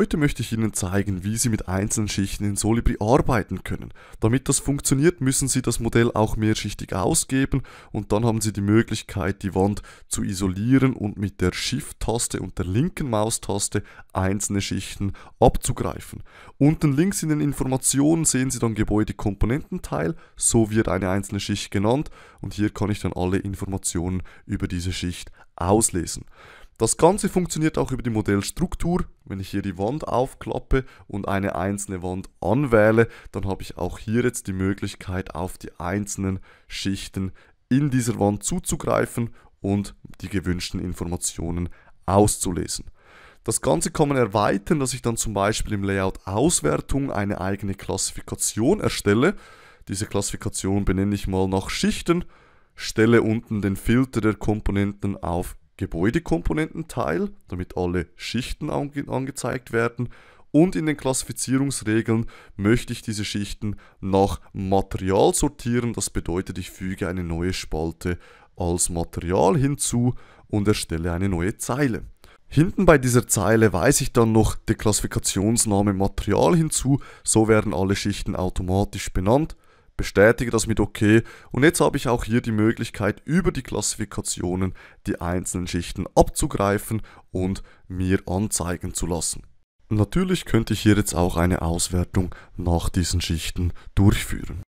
Heute möchte ich Ihnen zeigen, wie Sie mit einzelnen Schichten in Solibri arbeiten können. Damit das funktioniert, müssen Sie das Modell auch mehrschichtig ausgeben und dann haben Sie die Möglichkeit, die Wand zu isolieren und mit der Shift-Taste und der linken Maustaste einzelne Schichten abzugreifen. Unten links in den Informationen sehen Sie dann Gebäudekomponententeil, so wird eine einzelne Schicht genannt und hier kann ich dann alle Informationen über diese Schicht auslesen. Das Ganze funktioniert auch über die Modellstruktur. Wenn ich hier die Wand aufklappe und eine einzelne Wand anwähle, dann habe ich auch hier jetzt die Möglichkeit, auf die einzelnen Schichten in dieser Wand zuzugreifen und die gewünschten Informationen auszulesen. Das Ganze kann man erweitern, dass ich dann zum Beispiel im Layout Auswertung eine eigene Klassifikation erstelle. Diese Klassifikation benenne ich mal nach Schichten, stelle unten den Filter der Komponenten auf Gebäudekomponententeil, damit alle Schichten ange angezeigt werden. Und in den Klassifizierungsregeln möchte ich diese Schichten nach Material sortieren. Das bedeutet, ich füge eine neue Spalte als Material hinzu und erstelle eine neue Zeile. Hinten bei dieser Zeile weise ich dann noch den Klassifikationsname Material hinzu, so werden alle Schichten automatisch benannt bestätige das mit OK und jetzt habe ich auch hier die Möglichkeit über die Klassifikationen die einzelnen Schichten abzugreifen und mir anzeigen zu lassen. Natürlich könnte ich hier jetzt auch eine Auswertung nach diesen Schichten durchführen.